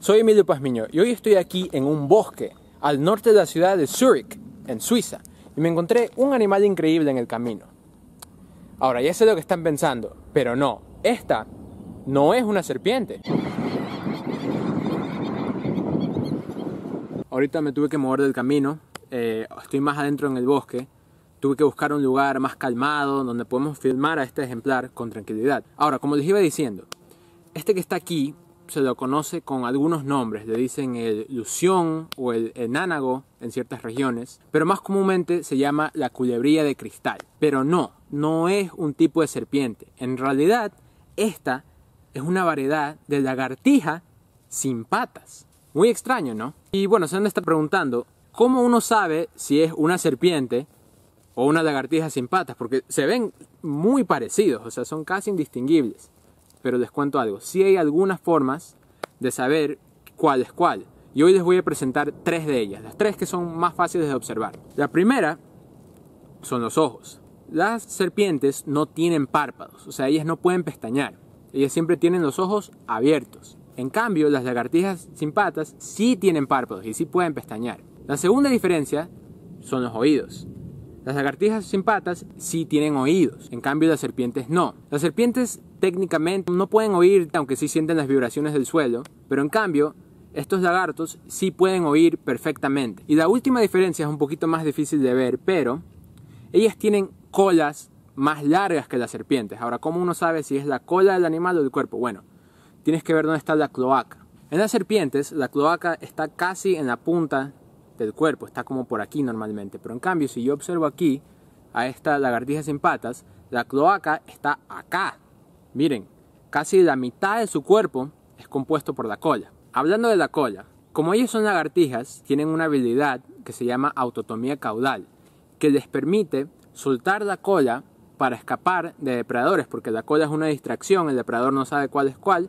Soy Emilio Pazmiño y hoy estoy aquí en un bosque al norte de la ciudad de Zurich, en Suiza, y me encontré un animal increíble en el camino. Ahora, ya sé lo que están pensando, pero no, esta no es una serpiente. Ahorita me tuve que mover del camino, eh, estoy más adentro en el bosque, tuve que buscar un lugar más calmado donde podemos filmar a este ejemplar con tranquilidad. Ahora, como les iba diciendo, este que está aquí se lo conoce con algunos nombres, le dicen el lución o el enánago en ciertas regiones, pero más comúnmente se llama la culebría de cristal. Pero no, no es un tipo de serpiente. En realidad, esta es una variedad de lagartija sin patas. Muy extraño, ¿no? Y bueno, se anda está preguntando, ¿cómo uno sabe si es una serpiente o una lagartija sin patas? Porque se ven muy parecidos, o sea, son casi indistinguibles pero les cuento algo. si hay algunas formas de saber cuál es cuál. Y hoy les voy a presentar tres de ellas, las tres que son más fáciles de observar. La primera son los ojos. Las serpientes no tienen párpados, o sea, ellas no pueden pestañear. Ellas siempre tienen los ojos abiertos. En cambio, las lagartijas sin patas sí tienen párpados y sí pueden pestañear. La segunda diferencia son los oídos. Las lagartijas sin patas sí tienen oídos, en cambio las serpientes no. Las serpientes técnicamente no pueden oír, aunque sí sienten las vibraciones del suelo, pero en cambio estos lagartos sí pueden oír perfectamente. Y la última diferencia es un poquito más difícil de ver, pero ellas tienen colas más largas que las serpientes. Ahora, ¿cómo uno sabe si es la cola del animal o del cuerpo? Bueno, tienes que ver dónde está la cloaca. En las serpientes, la cloaca está casi en la punta del cuerpo, está como por aquí normalmente, pero en cambio, si yo observo aquí a esta lagartija sin patas, la cloaca está acá, Miren, casi la mitad de su cuerpo es compuesto por la cola. Hablando de la cola, como ellos son lagartijas, tienen una habilidad que se llama autotomía caudal, que les permite soltar la cola para escapar de depredadores, porque la cola es una distracción, el depredador no sabe cuál es cuál,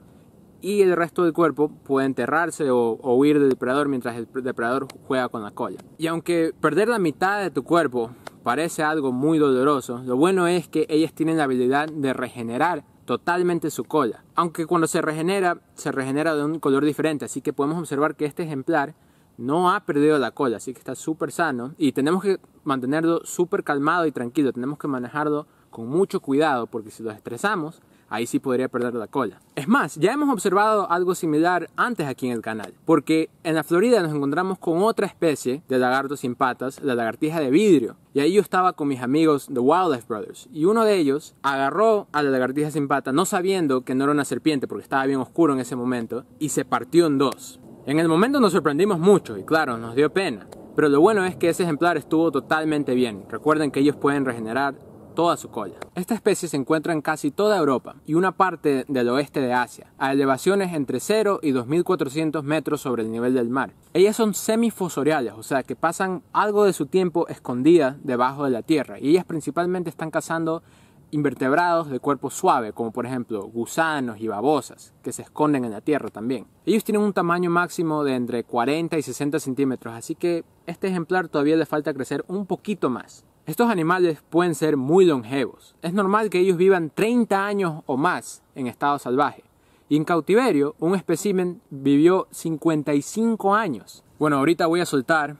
y el resto del cuerpo puede enterrarse o, o, huir del depredador mientras el depredador juega con la cola. Y aunque perder la mitad de tu cuerpo parece algo muy doloroso, lo bueno es que ellas tienen la habilidad de regenerar totalmente su cola, aunque cuando se regenera, se regenera de un color diferente, así que podemos observar que este ejemplar no ha perdido la cola, así que está súper sano y tenemos que mantenerlo súper calmado y tranquilo, tenemos que manejarlo con mucho cuidado porque si lo estresamos ahí sí podría perder la cola. Es más, ya hemos observado algo similar antes aquí en el canal, porque en la Florida nos encontramos con otra especie de lagarto sin patas, la lagartija de vidrio. Y ahí yo estaba con mis amigos The Wildlife Brothers, y uno de ellos agarró a la lagartija sin pata, no sabiendo que no era una serpiente, porque estaba bien oscuro en ese momento, y se partió en dos. En el momento nos sorprendimos mucho, y claro, nos dio pena. Pero lo bueno es que ese ejemplar estuvo totalmente bien. Recuerden que ellos pueden regenerar toda su cola. Esta especie se encuentra en casi toda Europa y una parte del oeste de Asia, a elevaciones entre 0 y 2400 metros sobre el nivel del mar. Ellas son semifosoriales, o sea que pasan algo de su tiempo escondidas debajo de la tierra y ellas principalmente están cazando invertebrados de cuerpo suave, como por ejemplo gusanos y babosas, que se esconden en la tierra también. Ellos tienen un tamaño máximo de entre 40 y 60 centímetros, así que este ejemplar todavía le falta crecer un poquito más. Estos animales pueden ser muy longevos. Es normal que ellos vivan 30 años o más en estado salvaje. Y en cautiverio, un espécimen vivió 55 años. Bueno, ahorita voy a soltar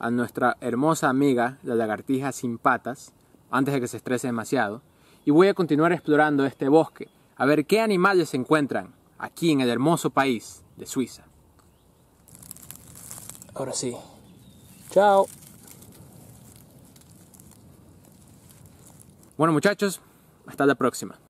a nuestra hermosa amiga, la lagartija sin patas, antes de que se estrese demasiado. Y voy a continuar explorando este bosque, a ver qué animales se encuentran aquí en el hermoso país de Suiza. Ahora sí. Chao. Bueno muchachos, hasta la próxima.